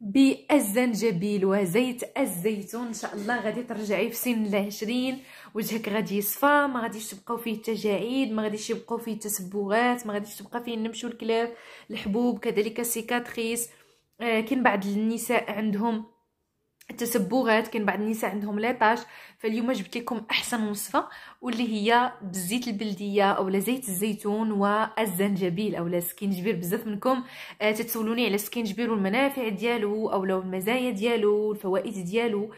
بالزنجبيل وزيت الزيتون ان شاء الله غادي ترجعي في سن العشرين وجهك غادي يصفى ما غاديش تبقاو فيه التجاعيد ما غاديش يبقاو فيه التسبغات ما غاديش تبقى فيه النمش والكلاف الحبوب كذلك السيكاتريس آه كاين بعض النساء عندهم التسبغات كاين بعض النساء عندهم ليطاج فاليوم جبت لكم احسن وصفه واللي هي بالزيت البلديه اولا زيت الزيتون والزنجبيل اولا السكينجبير بزاف منكم آه، تتسولوني على السكينجبير والمنافع ديالو اولا المزايا ديالو الفوائد ديالو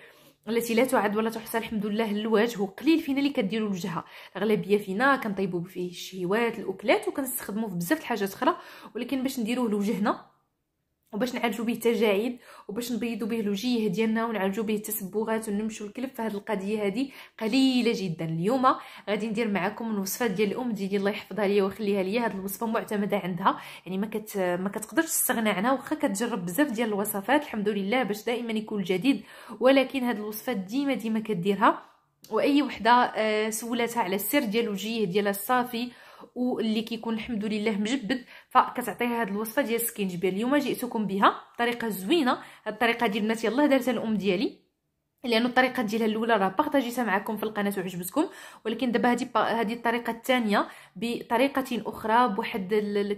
التي لا تعد ولا تحصى الحمد لله للوجه وقليل فينا اللي كديروا لوجهها الاغلبيه فينا كنطيبوا فيه الشهيوات الاكلات وكنستخدموه في بزاف الحاجات اخرى ولكن باش نديروه لوجهنا وباش نعالجو به تجاعيد وباش نبيضو به الوجيه ديالنا ونعالجو به التسبغات ونمشو الكلف فهاد القضيه هادي قليله جدا اليوم غادي ندير معكم الوصفه ديال الام ديالي الله يحفظها ليا ويخليها ليا هاد الوصفه معتمده عندها يعني ما كت ما كتقدرش تستغنى عنها واخا كتجرب بزاف ديال الوصفات الحمد لله باش دائما يكون الجديد ولكن هاد الوصفات ديما ديما كديرها واي وحده آه، سولاتها على السر ديال الوجيه ديالها الصافي واللي كيكون الحمد لله مجبد فكتعطيها هذه الوصفه ديال السكينجبير اليوم جئتكم بها طريقه زوينه هذه الطريقه ديال البنات يلاه دارتها الام ديالي لانه الطريقه ديالها الاولى راه بارطاجيتها معكم في القناه وعجبتكم ولكن دابا هذه هذه الطريقه الثانيه بطريقه اخرى بواحد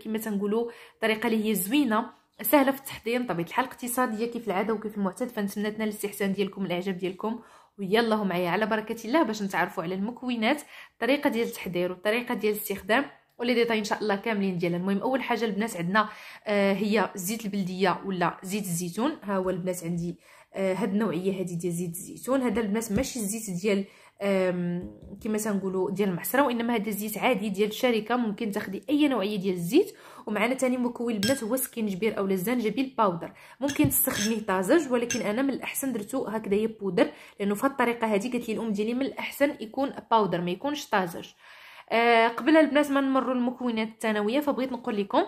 كما تنقولوا طريقه اللي هي زوينه سهله في التحضير بطبيعه الحال اقتصاديه كيف العاده وكيف المعتاد فنتمنى تنال الاستحسان ديالكم الاعجاب ديالكم ويلا معايا على بركه الله باش نتعرفوا على المكونات الطريقه ديال التحضير والطريقه ديال الاستخدام ولي ديطاي ان شاء الله كاملين ديالها المهم اول حاجه البنات عندنا آه هي زيت البلديه ولا زيت الزيتون ها هو البنات عندي آه هاد النوعيه هادي ديال زيت الزيتون هذا البنات ماشي الزيت ديال كما سنقولوا ديال المحصره وانما هذا الزيت عادي ديال الشركه ممكن تاخدي اي نوعيه ديال الزيت ومعنا ثاني مكون البنات هو السكينجبير اولا الزنجبيل باودر ممكن تستخدميه طازج ولكن انا من الاحسن درتو هكذا هي بودر لانه في الطريقه هذه قالت لي الام ديالي من الاحسن يكون باودر ما يكونش طازج آه قبل البنات ما نمروا المكونات الثانويه فبغيت نقول لكم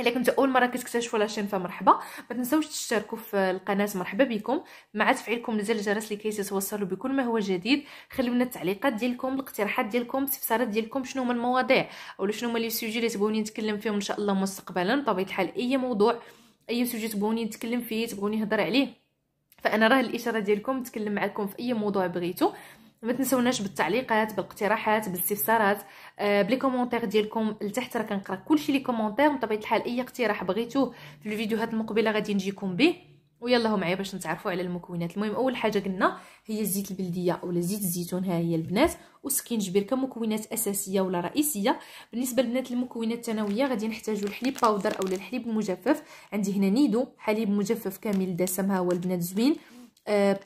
الا كنت اول مره كتكتشفوا لاشين فمرحبا ما تنساوش تشتركوا في القناه مرحبا بكم مع تفعيلكم زر الجرس لكي تتوصلوا بكل ما هو جديد خليو لنا التعليقات ديالكم الاقتراحات ديالكم التفسيرات ديالكم شنو هما المواضيع او شنو هما لي سوجي اللي تبغوني نتكلم فيهم ان شاء الله مستقبلا بطبيعه الحال اي موضوع اي سوجي تبغوني نتكلم فيه تبغوني نهضر عليه فانا راه الاشاره ديالكم نتكلم معكم في اي موضوع بغيتو ما تنسوناش بالتعليقات بالاقتراحات بالاستفسارات آه بلي كومونتير ديالكم لتحت راه كنقرا كلشي لي كومونتير بطبيعه الحال اي اقتراح بغيتوه في الفيديوهات المقبله غادي نجيكم به ويلا معايا باش نتعرفوا على المكونات المهم اول حاجه قلنا هي الزيت البلديه ولا زيت الزيتون ها هي البنات وسكينجبير كمكونات اساسيه ولا رئيسيه بالنسبه للبنات المكونات الثانويه غادي نحتاجوا الحليب باودر اولا الحليب المجفف عندي هنا نيدو حليب مجفف كامل الدسم ها هو البنات زوين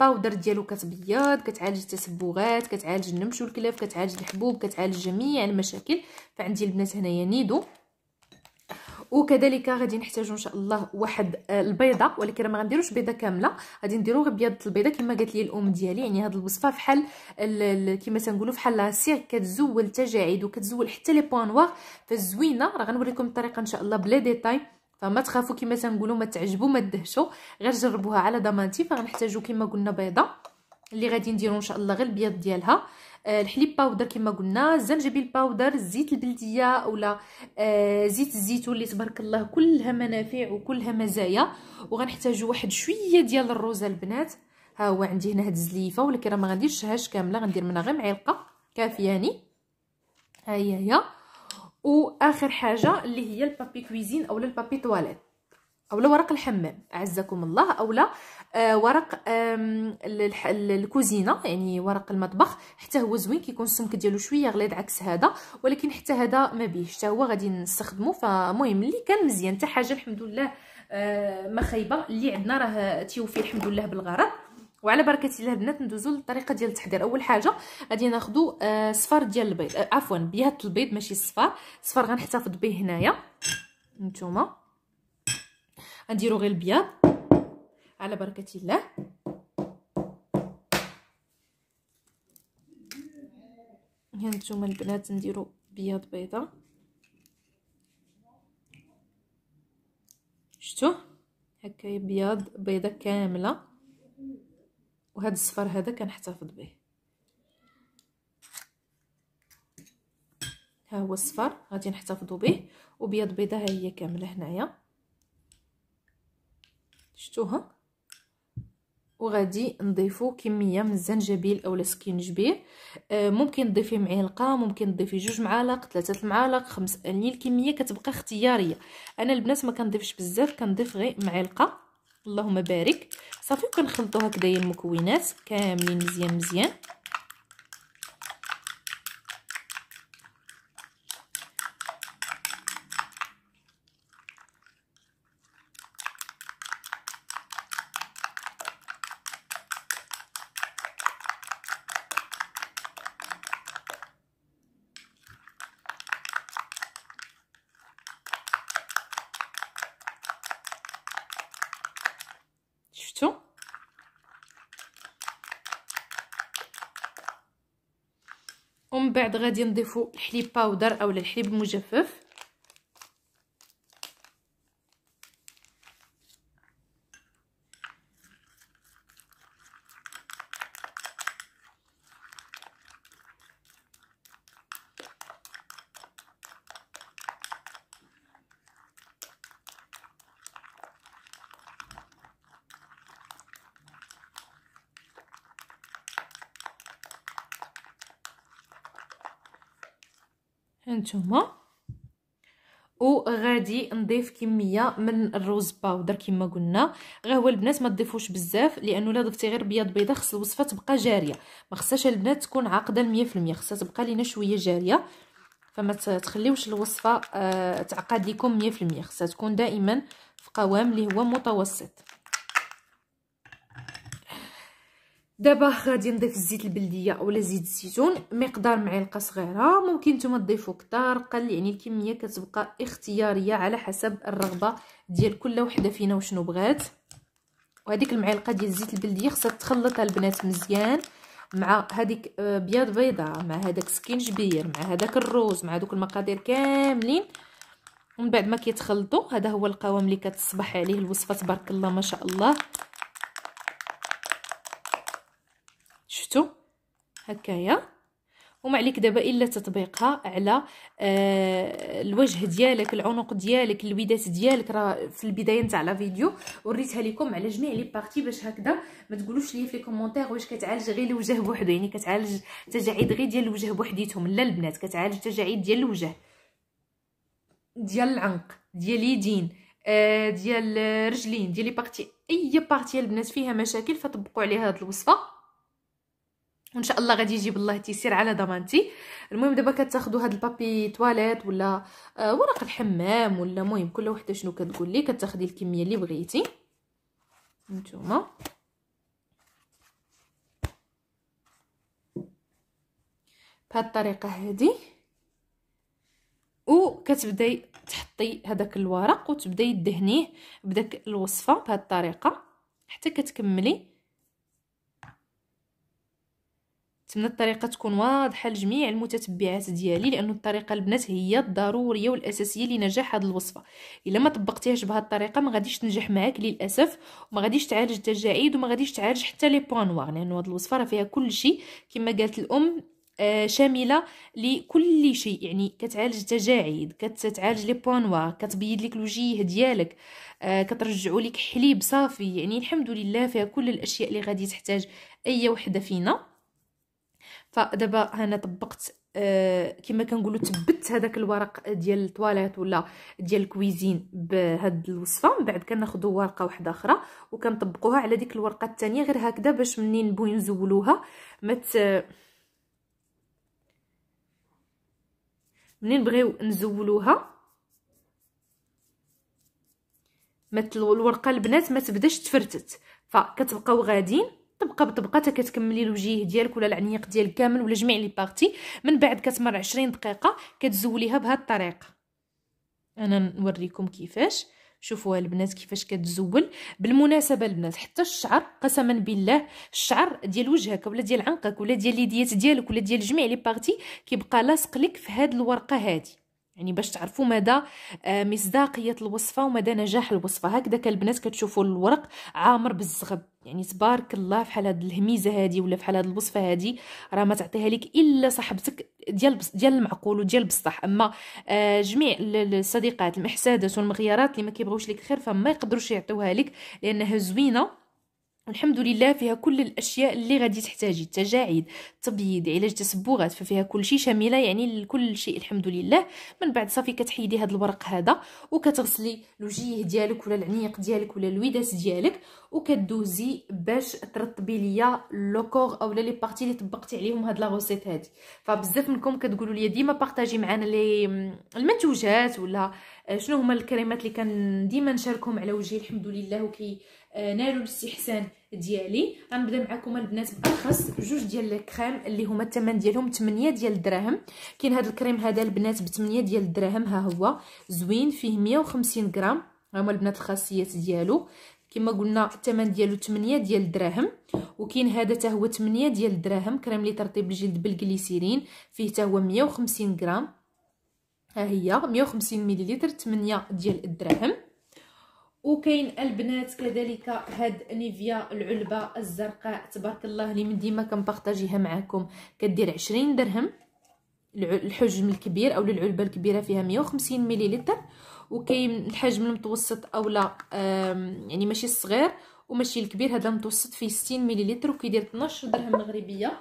باودر ديالو كتبيض كتعالج التسبغات كتعالج النمش والكلاف كتعالج الحبوب كتعالج جميع المشاكل فعندي البنات هنايا نيدو وكذلك غادي نحتاجو ان شاء الله واحد آه، البيضه ولكن ما غنديروش بيضه كامله غادي نديرو غير بيضه البيضه كما قالت لي الام ديالي يعني هذه الوصفه فحال كما تنقولوا فحال لاسيغ كتزول التجاعيد وكتزول حتى لي بوان نوار فزوينه راه غنوريكم الطريقه ان شاء الله بلا ديتاي فما تخافوا كما تنقولوا ما تعجبوا ما تدهشوا غير جربوها على ضمانتي فغنحتاجو كما قلنا بيضه اللي غادي نديرو ان شاء الله غير البيض ديالها آه الحليب باودر كما قلنا الزنجبيل باودر الزيت البلديه ولا آه زيت الزيتون اللي تبارك الله كلها منافع وكلها مزايا وغنحتاجوا واحد شويه ديال الروز البنات ها هو عندي هنا هاد الزليفه ولكن راه ما غنديرش هاش كامله غندير منها غير معلقه كافياني ها هي واخر حاجه اللي هي البابي كويزين اولا البابي تواليت اولا ورق الحمام اعزكم الله اولا آه ورق آه الكوزينه يعني ورق المطبخ حتى هو زوين كيكون السمك ديالو شويه غليظ عكس هذا ولكن حتى هذا ما بيه حتى هو غادي نستخدمه فمهم اللي كان مزيان حتى حاجه الحمد لله آه ما خايبه اللي عندنا راه تيوفي الحمد لله بالغرض وعلى بركه الله البنات ندوزو للطريقه ديال التحضير اول حاجه غادي ناخذو آه صفار ديال البيض آه عفوا بيهه البيض ماشي الصفار الصفار غنحتفظ به هنايا نتوما غنديرو غير البياض على بركه الله ها نتوما البنات نديرو بياض بيضه شتو هكا بياض بيضه كامله وهذا الصفر هذا كنحتفظ به ها هو الصفر غادي نحتفظوا به وبيض بيضه ها هي كامله هنايا شفتوها وغادي نضيفو كميه من الزنجبيل اولا سكينجبير آه ممكن تضيفي معلقه ممكن تضيفي جوج معالق ثلاثه المعالق خمس يعني الكميه كتبقى اختياريه انا البنات ما كنضيفش بزاف كنضيف غير معلقه اللهم بارك صافي وكنخلطوا هكذايا المكونات كاملين مزيان مزيان بعد غادي نضيفو الحليب باودر اولا الحليب المجفف نتوما وغادي نضيف كميه من الروز باودر كما قلنا هو البنات ما تضيفوش بزاف لانه الا ضفتي غير بياض بيضه خص الوصفه تبقى جاريه ما خصهاش البنات تكون عاقده 100% خصها تبقى لينا شويه جاريه فما تخليوش الوصفه آه، تعقد لكم 100% خصها تكون دائما في قوام اللي هو متوسط دابا غادي نضيف الزيت البلديه اولا زيت الزيتون مقدار معلقه صغيره ممكن نتوما تضيفوا كتار قل يعني الكميه كتبقى اختياريه على حسب الرغبه ديال كل وحده فينا وشنو بغات وهذيك المعلقه ديال الزيت البلديه خصها تخلطها البنات مزيان مع هذيك آه، بياض بيضاء مع هذاك سكينجبير مع هذاك الروز مع دوك المقادير كاملين ومن بعد ما كيتخلطوا هذا هو القوام اللي كتصبح عليه الوصفه تبارك الله ما شاء الله شفتوا هكايا وما عليك دابا الا تطبيقها على آه الوجه ديالك العنق ديالك الودات ديالك راه في البدايه نتاع لا فيديو وريتها لكم على جميع لي بارتي باش هكذا ما تقولوش لي في كومونتير واش كتعالج غير الوجه بوحدو يعني كتعالج تجاعيد غير ديال الوجه بوحديتهم لا البنات كتعالج تجاعيد ديال الوجه ديال العنق ديال اليدين آه ديال الرجلين ديال لي بارتي اي بارتي البنات فيها مشاكل فطبقوا عليها هذه الوصفه وان شاء الله غادي يجيب الله تيسير على ضمانتي المهم دابا كتاخذوا هاد البابي تواليت ولا آه ورق الحمام ولا المهم كل وحده شنو كتقول لي كتاخدي الكميه اللي بغيتي نتوما بهاد الطريقه هادي وكتبداي تحطي هذاك الورق وتبداي دهنيه بداك الوصفه بهاد الطريقه حتى كتكملي نتمنى الطريقه تكون واضحه لجميع المتتبعات ديالي لانه الطريقه البنات هي الضروريه والاساسيه لنجاح هذه الوصفه الا ما طبقتيهاش بهذه الطريقه ما غاديش تنجح معاك للاسف وما غاديش تعالج التجاعيد وما غاديش تعالج حتى لي بوان نوار لانه هذه الوصفه راه فيها كل شيء كما قالت الام آه شامله لكل شيء يعني كتعالج التجاعيد كتعالج لي بوان نوار كتبيض لك الوجيه ديالك آه كترجعوا لك حليب صافي يعني الحمد لله فيها كل الاشياء اللي غادي تحتاج اي وحده فينا فدابا انا طبقت أه كما كنقولوا تبت هذاك الورق ديال التواليت ولا ديال الكويزين بهاد الوصفه من بعد كناخذوا ورقه واحده اخرى وكنطبقوها على ديك الورقه الثانيه غير هكذا باش منين نبغيو نزولوها ما منين بغيو نزولوها الورقه البنات ما تبداش تفرتت فكتبقاو غاديين طبقه بطبقه حتى كتكملي الوجيه ديالك ولا العنيق ديالك كامل ولا جميع لي بارتي من بعد كتمر 20 دقيقه كتزوليها بهذه الطريقه انا نوريكم كيفاش شوفوها البنات كيفاش كتزول بالمناسبه البنات حتى الشعر قسما بالله الشعر ديال وجهك ولا ديال عنقك ولا ديال اليديات ديالك ولا ديال جميع لي بارتي كيبقى لاصق لك في هاد الورقه هادي يعني باش تعرفوا مدى آه، مصداقيه الوصفه ومدى نجاح الوصفه هكذا البنات كتشوفوا الورق عامر بالزغب يعني تبارك الله فحال هذه الهميزه هذه ولا فحال هذه الوصفه هذه راه ما تعطيها لك الا صاحبتك ديال ديال المعقول وديال بصح اما آه جميع الصديقات المحسادات والمغيرات اللي ما كيبغيوش لك خير فما يقدروش يعطوها لك لانها زوينه الحمد لله فيها كل الاشياء اللي غادي تحتاجي التجاعيد تبييض علاج تسبغات ففيها كل شيء شامله يعني كل شيء الحمد لله من بعد صافي كتحيدي هذا الورق هذا وكتغسلي الوجيه ديالك ولا العنيق ديالك ولا الوداس ديالك وكدوزي باش ترطبي ليا لوكور اولا لي بارتي اللي طبقتي عليهم هاد لا غوسيت هادي فبزاف منكم كتقولوا لي ديما بارطاجي معنا لي المنتوجات ولا آه، شنو هما الكريمات اللي كان ديما نشاركهم على وجهي الحمد لله وكي آه، نالوا الاستحسان ديالي غنبدا معكم البنات باخص جوج ديال الكريم اللي هما الثمن ديالهم 8 ديال الدراهم كاين هذا الكريم هذا البنات ب 8 ديال الدراهم ها هو زوين فيه 150 غرام هما البنات الخاصيات ديالو كما قلنا الثمن ديالو 8 ديال الدراهم وكاين هذا حتى هو 8 ديال الدراهم كريم لترطيب الجلد بالجليسيرين فيه حتى هو 150 غرام ها هي 150 مليلتر 8 ديال الدراهم وكاين البنات كذلك هاد نيفيا العلبه الزرقاء تبارك الله اللي من ديما كنبارطاجيها معكم كدير 20 درهم الحجم الكبير او العلبه الكبيره فيها 150 مليلتر وكاين الحجم المتوسط اولا يعني ماشي الصغير وماشي الكبير هذا المتوسط فيه 60 مليلتر وكيدير 12 درهم مغربيه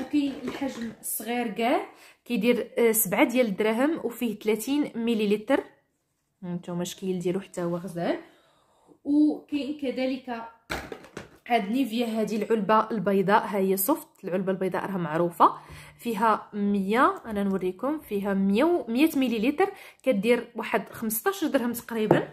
وكاين الحجم الصغير كاع كيدير آه، سبعة ديال الدراهم وفيه 30 مليلتر هانتوما الشكل ديالو حتى هو غزال وكاين كذلك هاد نيفيا هادي العلبه البيضاء ها هي سوفت العلبه البيضاء راها معروفه فيها 100 انا نوريكم فيها 100 100 مليلتر كدير واحد 15 درهم تقريبا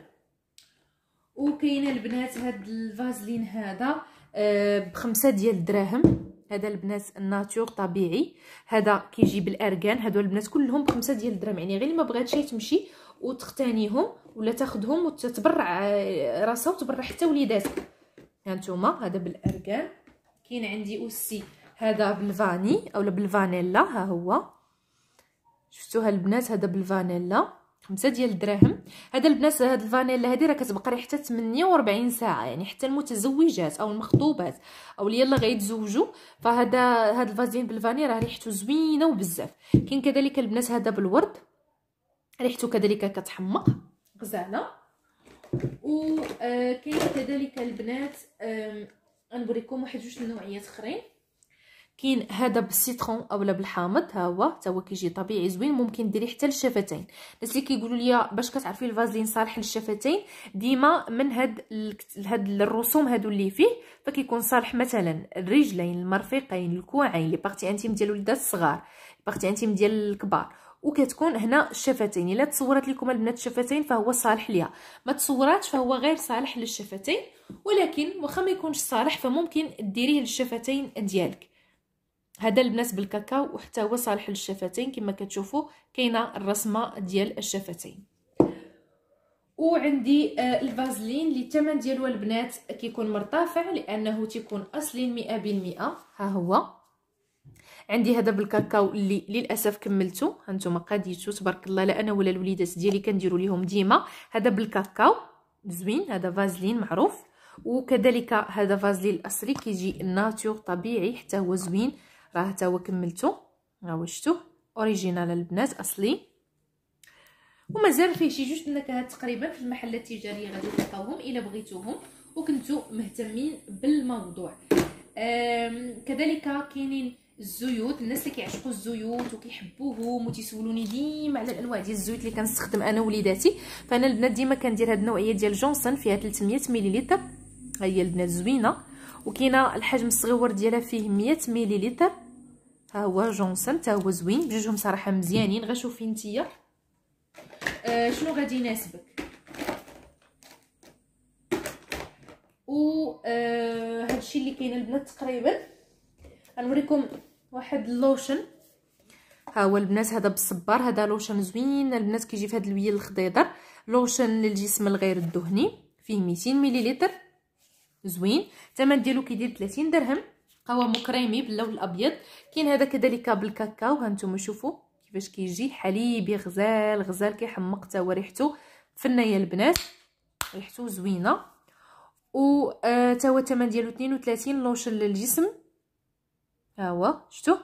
وكاينه البنات هاد الفازلين هذا آه بخمسة ديال الدراهم هذا البنات الناتور طبيعي هذا كيجي بالاركان هذو البنات كلهم بخمسة ديال الدرهم يعني غير اللي ما بغاتش تمشي وتختانيهم ولا تاخذهم وتتبرع آه، راسها وتبرع حتى وليداتها ها نتوما هذا بالاركان كاين عندي اوسي هذا بالفاني اولا بالفانيلا ها هو شفتوها البنات هذا بالفانيلا خمسة ديال الدراهم هذا البنات هاد الفانيلا هادي راه كتبقى ريحتها 48 ساعه يعني حتى المتزوجات او المخطوبات او اللي يلا غيتزوجوا فهذا هاد الفازين بالفاني راه ريحته زوينه وبزاف كاين كذلك البنات هذا بالورد ريحته كذلك كتحمق غزاله آه، كاين كذلك البنات غنوريكم واحد جوج النوعيات اخرين كاين هذا بالسيترون اولا بالحامض ها هو حتى هو كيجي طبيعي زوين ممكن ديريه حتى للشفتين الناس اللي كيقولوا لي باش كتعرفي الفازلين صالح للشفتين ديما من هاد ال... هاد الرسوم هادو اللي فيه فكيكون صالح مثلا الرجلين المرفقين الكوعين لي بارتي انتيم ديال الوليدات الصغار بارتي انتيم ديال الكبار وكتكون هنا الشفتين الا تصورت لكم البنات الشفتين فهو صالح ليها ما تصوراتش فهو غير صالح للشفتين ولكن واخا ما يكونش صالح فممكن ديريه للشفتين ديالك هذا البنات بالكاكاو وحتى هو صالح للشفتين كما كتشوفوا كاينه الرسمه ديال الشفتين وعندي آه الفازلين اللي الثمن ديالو البنات كيكون مرتفع لانه تيكون اصلي 100% ها هو عندي هذا بالكاكاو اللي للاسف كملته هانتوما قاديتو تبارك الله لا انا ولا الوليدات ديالي كنديروا ليهم ديما هذا بالكاكاو زوين هذا فازلين معروف وكذلك هذا فازلين الاصلي كيجي ناتور طبيعي حتى هو زوين راه حتى هو كملته ها هو شفتوه اوريجينال البنات اصلي ومازال فيه شي جوج النكهات تقريبا في المحلات التجاريه غادي تلقاوهم الا بغيتوهم وكنتو مهتمين بالموضوع كذلك كاينين الزيوت الناس اللي كيعشقوا الزيوت وكيحبوهم وتيسولوني ديما على الانواع ديال الزيوت اللي كنستخدم انا وليداتي فانا البنات ديما كندير هاد النوعيه ديال جونسون فيها 300 مليلتر هي البنات زوينه وكاينه الحجم الصغير ديالها فيه 100 مليلتر ها هو جونسون حتى هو زوين بجوجهم صراحه مزيانين غير شوفي نتيا آه شنو غادي يناسبك و آه هادشي اللي كاين البنات تقريبا غنوريكم واحد اللوشن ها هو البنات هذا بالصبار هذا لوشن زوين البنات كيجي في هاد الويل الخضيضر لوشن للجسم الغير الدهني فيه 200 مليلتر زوين الثمن ديالو كيدير 30 درهم قوام كريمي باللون الابيض كاين هذا كذلك بالكاكاو هانتوما شوفوا كيفاش كيجي حليبي غزال غزال كيحمق حتى هو ريحته فنيه البنات ريحته زوينه و آه، حتى هو الثمن ديالو 32 لونش للجسم ها هو شفتوا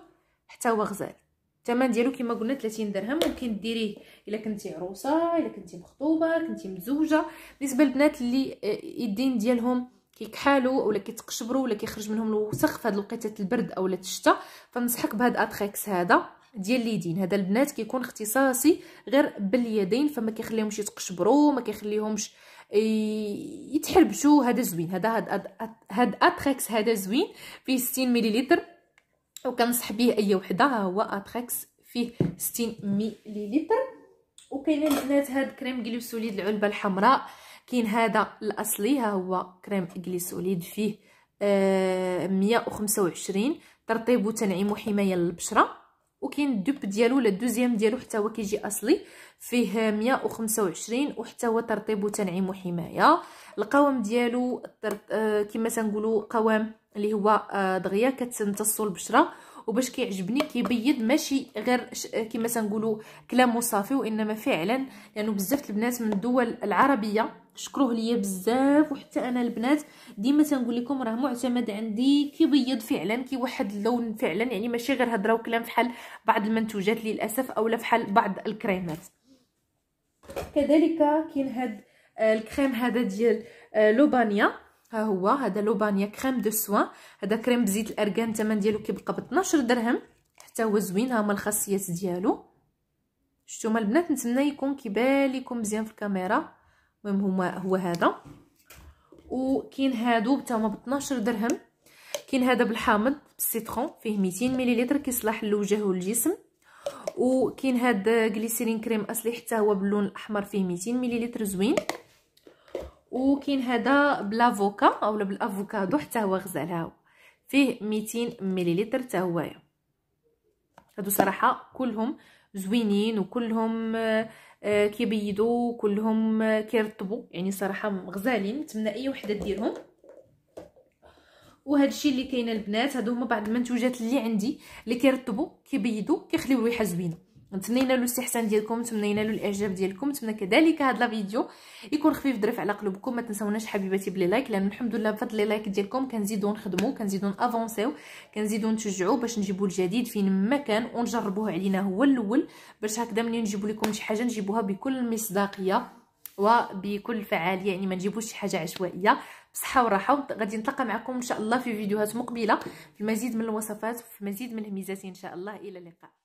حتى هو غزال الثمن ديالو كما قلنا 30 درهم ممكن ديريه الا كنتي عروسه الا كنتي مخطوبه كنتي مزوجه بالنسبه للبنات اللي آه، اليدين ديالهم كيكحالوا ولا كيتقشبروا ولا كيخرج منهم الوسخ في هاد الوقيته البرد اولا الشتاء فنصحك بهاد اتريكس هذا ديال اليدين هذا البنات كيكون اختصاصي غير باليدين فما كيخليهمش يتقشبروا ما كيخليهمش يتحربشوا هذا زوين هذا هاد هاد اتريكس هذا زوين فيه 60 مليلتر وكنصح به اي وحده ها هو اتريكس فيه 60 مليلتر وكاينه البنات هاد كريم جليسوليد العلبه الحمراء كاين هذا الاصلي ها هو كريم غليسوليد فيه آه وعشرين ترطيب وتنعيم وحمايه للبشره وكاين دوب ديالو ولا دوزيام ديالو حتى هو كيجي اصلي فيه ميه وعشرين وحتى هو ترطيب وتنعيم وحمايه القوام ديالو آه، كما تنقولوا قوام اللي هو آه، دغيا كتمتصو البشره وباش كيعجبني كيبيض ماشي غير كما تنقولوا كلام وصافي وانما فعلا لانه يعني بزاف البنات من الدول العربيه شكروه ليا بزاف وحتى انا البنات ديما تنقول لكم راه معتمد عندي كيبيض فعلا كيوحد اللون فعلا يعني ماشي غير هضره وكلام فحال بعض المنتوجات للاسف اولا فحال بعض الكريمات كذلك كاين هاد آه، الكريم هذا ديال آه، لوبانيا ها هو هذا لوبانيا كريم دو سوان هذا كريم بزيت الارغان الثمن ديالو كيبقى ب 12 درهم حتى هو زوين ها هما الخاصيات ديالو شفتوا البنات نتمنى يكون كيبان لكم مزيان في الكاميرا المهم هما هو هذا وكاين هادو حتى هما ب 12 درهم كاين هذا بالحامض بالسيترون فيه 200 مليلتر كيصلح للوجه والجسم وكاين هاد جليسيرين كريم اصلي حتى هو باللون الاحمر فيه 200 مليلتر زوين وكاين هذا بلافوكا اولا بالافوكادو حتى هو غزال هاو فيه 200 مليلتر حتى هو هادو صراحه كلهم زوينين وكلهم آه، كيبيضوا كلهم آه، كيرطبوا يعني صراحه غزالين نتمنى اي وحده ديرهم وهذا الشيء اللي كاين البنات هادو هما بعض المنتوجات اللي عندي اللي كيرطبوا كيبيضوا كيخليو ريحه زوينه نتمنى له الاستحسان ديالكم نتمنى له الاعجاب ديالكم نتمنى كذلك هذا الفيديو يكون خفيف ظريف على قلوبكم ما تنساوناش حبيباتي بلي لايك لان الحمد لله بفضل لي لايك ديالكم كنزيدو نخدمو كنزيدو نافونسيو كنزيدو نشجعو باش نجيبو الجديد فين ما كان ونجربوه علينا هو الاول باش هكذا ملي نجيبو لكم شي حاجه نجيبوها بكل مصداقيه وبكل فعاليه يعني ما نجيبوش شي حاجه عشوائيه بصحه وراحه غادي نتلاقى معكم ان شاء الله في فيديوهات مقبله في مزيد من الوصفات وفي مزيد من الميزات ان شاء الله الى اللقاء